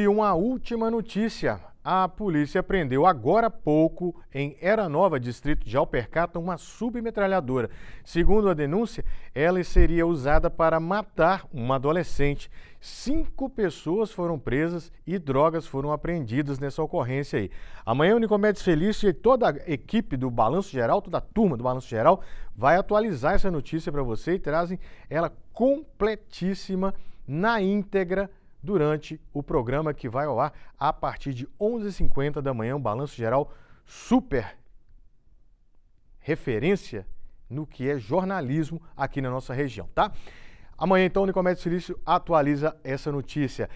E uma última notícia. A polícia prendeu agora há pouco, em Era Nova, distrito de Alpercata, uma submetralhadora. Segundo a denúncia, ela seria usada para matar uma adolescente. Cinco pessoas foram presas e drogas foram apreendidas nessa ocorrência aí. Amanhã o Nicomedes Felício e toda a equipe do Balanço Geral, toda a turma do Balanço Geral, vai atualizar essa notícia para você e trazem ela completíssima na íntegra durante o programa que vai ao ar a partir de 11h50 da manhã, um balanço geral super referência no que é jornalismo aqui na nossa região, tá? Amanhã, então, o Nicomédio Silício atualiza essa notícia.